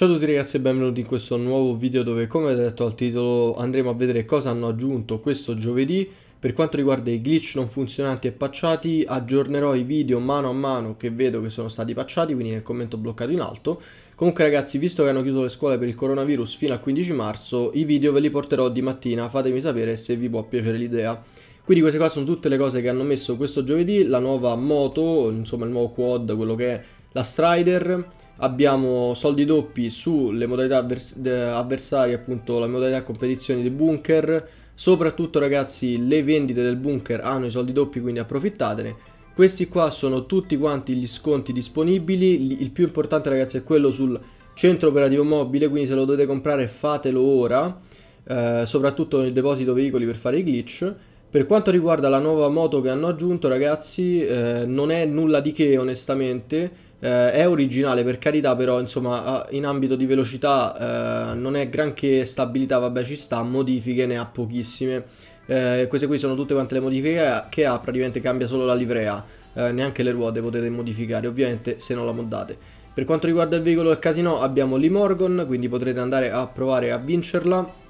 Ciao a tutti ragazzi e benvenuti in questo nuovo video dove come detto al titolo andremo a vedere cosa hanno aggiunto questo giovedì per quanto riguarda i glitch non funzionanti e patchati aggiornerò i video mano a mano che vedo che sono stati patchati quindi nel commento bloccato in alto comunque ragazzi visto che hanno chiuso le scuole per il coronavirus fino al 15 marzo i video ve li porterò di mattina fatemi sapere se vi può piacere l'idea quindi queste qua sono tutte le cose che hanno messo questo giovedì la nuova moto insomma il nuovo quad quello che è da Strider, abbiamo soldi doppi sulle modalità avvers avversarie, appunto la modalità competizione di bunker, soprattutto ragazzi le vendite del bunker hanno i soldi doppi quindi approfittatene. Questi qua sono tutti quanti gli sconti disponibili, il più importante ragazzi è quello sul centro operativo mobile, quindi se lo dovete comprare fatelo ora, eh, soprattutto nel deposito veicoli per fare i glitch. Per quanto riguarda la nuova moto che hanno aggiunto, ragazzi, eh, non è nulla di che, onestamente. Eh, è originale per carità, però, insomma, in ambito di velocità eh, non è granché stabilità, vabbè, ci sta, modifiche ne ha pochissime. Eh, queste qui sono tutte quante le modifiche che ha, praticamente cambia solo la livrea. Eh, neanche le ruote potete modificare, ovviamente, se non la moddate. Per quanto riguarda il veicolo del casino, abbiamo l'Imorgon, quindi potrete andare a provare a vincerla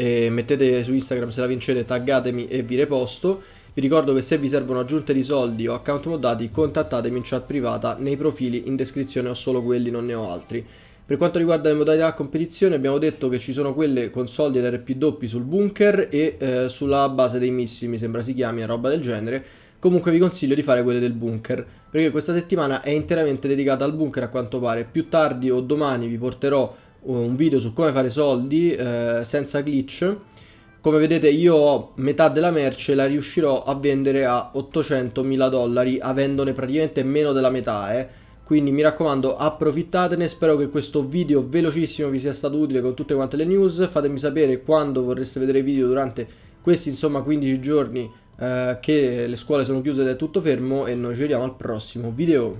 e mettete su Instagram se la vincete, taggatemi e vi reposto. Vi ricordo che se vi servono aggiunte di soldi o account moddati, contattatemi in chat privata, nei profili in descrizione ho solo quelli, non ne ho altri. Per quanto riguarda le modalità competizione abbiamo detto che ci sono quelle con soldi ed RP doppi sul bunker e eh, sulla base dei missili, mi sembra si chiami, roba del genere. Comunque vi consiglio di fare quelle del bunker, perché questa settimana è interamente dedicata al bunker a quanto pare. Più tardi o domani vi porterò un video su come fare soldi eh, senza glitch come vedete io ho metà della merce la riuscirò a vendere a 800.000 dollari avendone praticamente meno della metà eh. quindi mi raccomando approfittatene spero che questo video velocissimo vi sia stato utile con tutte quante le news fatemi sapere quando vorreste vedere video durante questi insomma 15 giorni eh, che le scuole sono chiuse ed è tutto fermo e noi ci vediamo al prossimo video